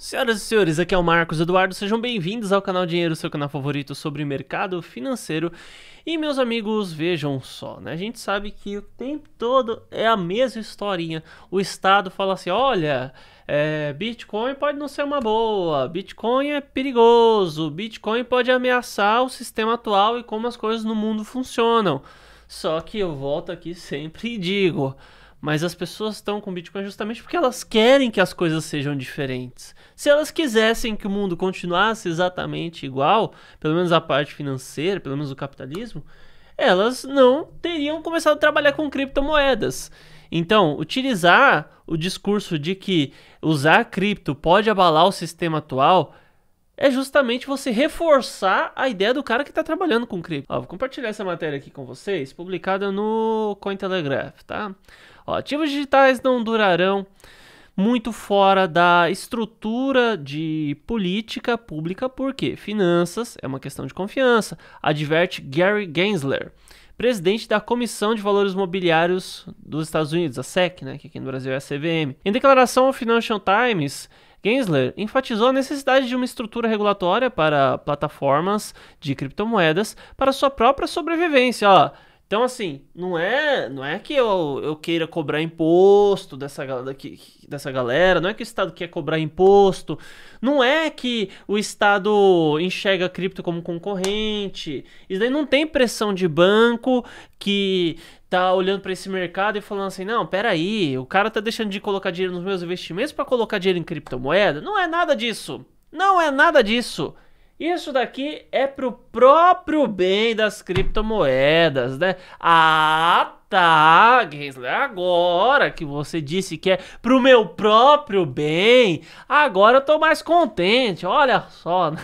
Senhoras e senhores, aqui é o Marcos Eduardo, sejam bem-vindos ao canal Dinheiro, seu canal favorito sobre mercado financeiro. E meus amigos, vejam só, né? A gente sabe que o tempo todo é a mesma historinha. O Estado fala assim: olha, é, Bitcoin pode não ser uma boa, Bitcoin é perigoso, Bitcoin pode ameaçar o sistema atual e como as coisas no mundo funcionam. Só que eu volto aqui sempre e digo. Mas as pessoas estão com Bitcoin justamente porque elas querem que as coisas sejam diferentes. Se elas quisessem que o mundo continuasse exatamente igual, pelo menos a parte financeira, pelo menos o capitalismo, elas não teriam começado a trabalhar com criptomoedas. Então, utilizar o discurso de que usar cripto pode abalar o sistema atual é justamente você reforçar a ideia do cara que está trabalhando com cripto. Ó, vou compartilhar essa matéria aqui com vocês, publicada no Cointelegraph, tá? Ó, ativos digitais não durarão muito fora da estrutura de política pública, porque finanças é uma questão de confiança, adverte Gary Gensler, presidente da Comissão de Valores Mobiliários dos Estados Unidos, a SEC, né, que aqui no Brasil é a CVM. Em declaração ao Financial Times, Gensler enfatizou a necessidade de uma estrutura regulatória para plataformas de criptomoedas para sua própria sobrevivência. Ó, então, assim, não é, não é que eu, eu queira cobrar imposto dessa, dessa galera, não é que o Estado quer cobrar imposto, não é que o Estado enxerga a cripto como concorrente. Isso daí não tem pressão de banco que tá olhando para esse mercado e falando assim: não, peraí, o cara tá deixando de colocar dinheiro nos meus investimentos para colocar dinheiro em criptomoeda. Não é nada disso. Não é nada disso. Isso daqui é pro próprio bem das criptomoedas, né? Ah, tá, Gensler, agora que você disse que é pro meu próprio bem, agora eu tô mais contente, olha só.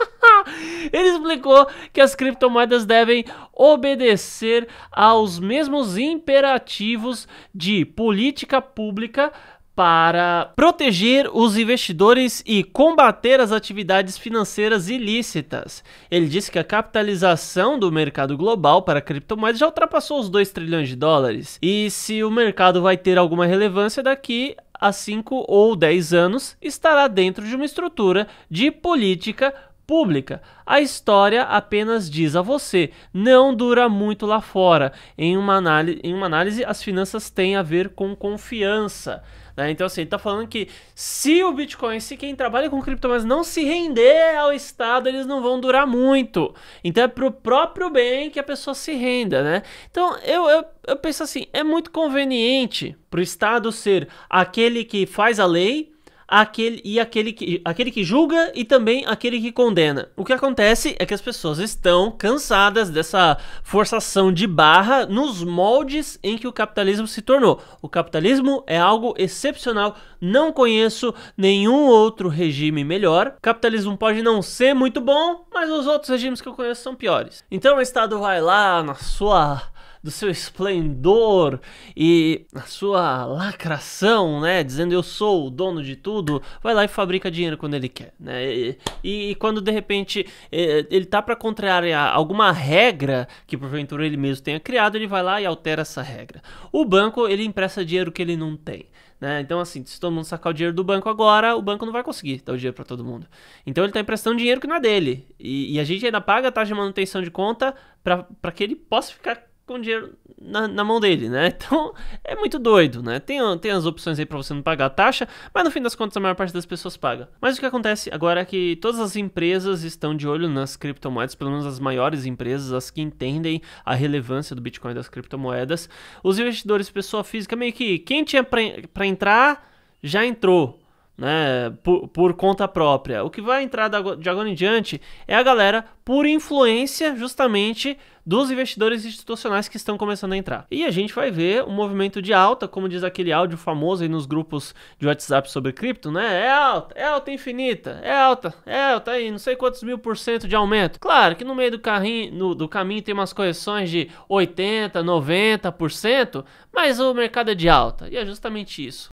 Né? Ele explicou que as criptomoedas devem obedecer aos mesmos imperativos de política pública, para proteger os investidores e combater as atividades financeiras ilícitas. Ele disse que a capitalização do mercado global para criptomoedas já ultrapassou os 2 trilhões de dólares. E se o mercado vai ter alguma relevância daqui a 5 ou 10 anos, estará dentro de uma estrutura de política pública. A história apenas diz a você, não dura muito lá fora. Em uma, análise, em uma análise, as finanças têm a ver com confiança. Né? Então, assim, ele tá falando que se o Bitcoin, se quem trabalha com criptomoedas não se render ao Estado, eles não vão durar muito. Então é pro próprio bem que a pessoa se renda, né? Então, eu, eu, eu penso assim, é muito conveniente pro Estado ser aquele que faz a lei aquele, e aquele que, aquele que julga e também aquele que condena. O que acontece é que as pessoas estão cansadas dessa forçação de barra nos moldes em que o capitalismo se tornou. O capitalismo é algo excepcional, não conheço nenhum outro regime melhor. O capitalismo pode não ser muito bom, mas os outros regimes que eu conheço são piores. Então o Estado vai lá na sua do seu esplendor e a sua lacração, né? Dizendo eu sou o dono de tudo, vai lá e fabrica dinheiro quando ele quer, né? E, e, e quando de repente eh, ele tá para contrariar alguma regra que porventura ele mesmo tenha criado, ele vai lá e altera essa regra. O banco ele empresta dinheiro que ele não tem. Né? Então, assim, se todo mundo sacar o dinheiro do banco agora, o banco não vai conseguir dar o dinheiro para todo mundo. Então, ele está emprestando dinheiro que não é dele. E, e, a gente ainda paga a taxa de manutenção de conta para que ele possa ficar com dinheiro na, na, mão dele, né? Então é muito doido, né? Tem, tem as opções aí para você não pagar a taxa, mas no fim das contas a maior parte das pessoas paga. Mas o que acontece agora é que todas as empresas estão de olho nas criptomoedas, pelo menos as maiores empresas, as que entendem a relevância do Bitcoin e das criptomoedas. Os investidores pessoa física meio que quem tinha para entrar já entrou né, por, por, conta própria. O que vai entrar de agora em diante é a galera por influência justamente dos investidores institucionais que estão começando a entrar. E a gente vai ver um movimento de alta, como diz aquele áudio famoso aí nos grupos de WhatsApp sobre cripto, né? É alta, é alta infinita, é alta, é alta aí, não sei quantos mil por cento de aumento. Claro que no meio do, carrinho, no, do caminho tem umas correções de 80, 90%, mas o mercado é de alta. E é justamente isso.